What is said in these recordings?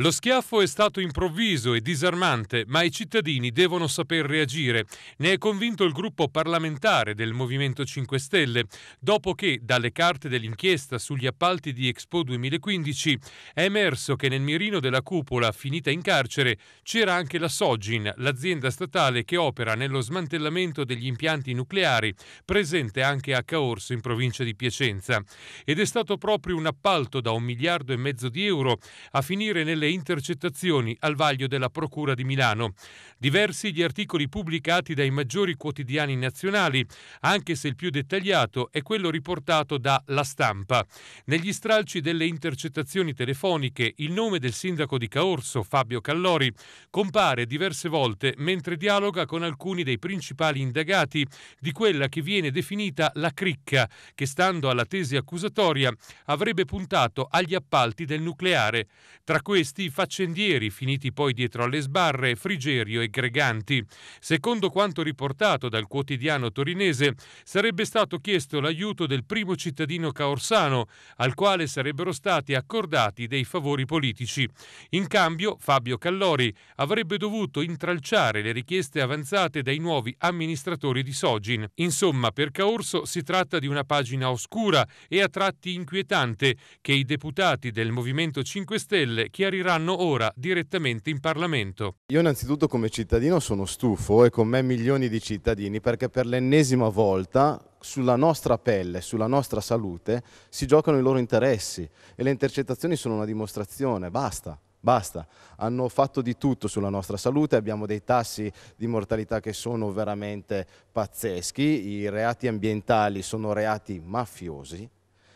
Lo schiaffo è stato improvviso e disarmante, ma i cittadini devono saper reagire. Ne è convinto il gruppo parlamentare del Movimento 5 Stelle, dopo che dalle carte dell'inchiesta sugli appalti di Expo 2015 è emerso che nel mirino della cupola finita in carcere c'era anche la Sogin, l'azienda statale che opera nello smantellamento degli impianti nucleari, presente anche a Caorso in provincia di Piacenza. Ed è stato proprio un appalto da un miliardo e mezzo di euro a finire nelle intercettazioni al vaglio della Procura di Milano. Diversi gli articoli pubblicati dai maggiori quotidiani nazionali, anche se il più dettagliato è quello riportato da La Stampa. Negli stralci delle intercettazioni telefoniche il nome del sindaco di Caorso, Fabio Callori, compare diverse volte mentre dialoga con alcuni dei principali indagati di quella che viene definita la cricca, che stando alla tesi accusatoria avrebbe puntato agli appalti del nucleare. Tra questi questi faccendieri, finiti poi dietro alle sbarre Frigerio e Greganti. Secondo quanto riportato dal quotidiano torinese, sarebbe stato chiesto l'aiuto del primo cittadino caorsano, al quale sarebbero stati accordati dei favori politici. In cambio, Fabio Callori avrebbe dovuto intralciare le richieste avanzate dai nuovi amministratori di Sogin. Insomma, per Caorso si tratta di una pagina oscura e a tratti inquietante che i deputati del Movimento 5 Stelle chiariranno riferiranno ora direttamente in Parlamento. Io innanzitutto come cittadino sono stufo e eh, con me milioni di cittadini perché per l'ennesima volta sulla nostra pelle, sulla nostra salute si giocano i loro interessi e le intercettazioni sono una dimostrazione, basta. Basta, hanno fatto di tutto sulla nostra salute, abbiamo dei tassi di mortalità che sono veramente pazzeschi, i reati ambientali sono reati mafiosi,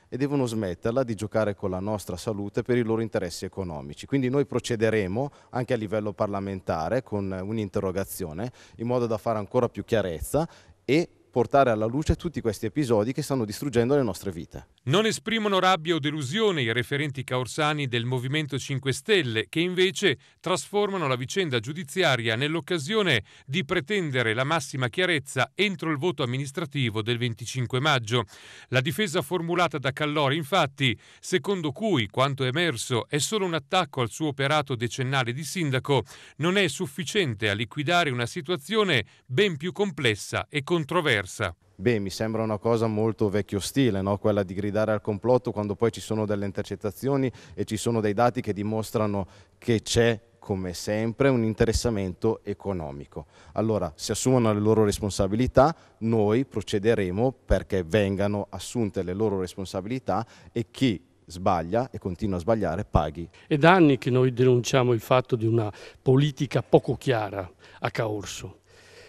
e devono smetterla di giocare con la nostra salute per i loro interessi economici. Quindi noi procederemo anche a livello parlamentare con un'interrogazione in modo da fare ancora più chiarezza e portare alla luce tutti questi episodi che stanno distruggendo le nostre vite. Non esprimono rabbia o delusione i referenti caorsani del Movimento 5 Stelle, che invece trasformano la vicenda giudiziaria nell'occasione di pretendere la massima chiarezza entro il voto amministrativo del 25 maggio. La difesa formulata da Callori, infatti, secondo cui quanto è emerso è solo un attacco al suo operato decennale di sindaco, non è sufficiente a liquidare una situazione ben più complessa e controversa diversa. Beh, mi sembra una cosa molto vecchio stile, no? quella di gridare al complotto quando poi ci sono delle intercettazioni e ci sono dei dati che dimostrano che c'è come sempre un interessamento economico. Allora si assumono le loro responsabilità, noi procederemo perché vengano assunte le loro responsabilità e chi sbaglia e continua a sbagliare paghi. È da anni che noi denunciamo il fatto di una politica poco chiara a Caorso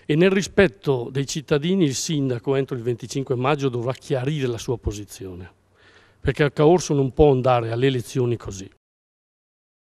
e nel rispetto dei cittadini il sindaco entro il 25 maggio dovrà chiarire la sua posizione, perché a Caorso non può andare alle elezioni così.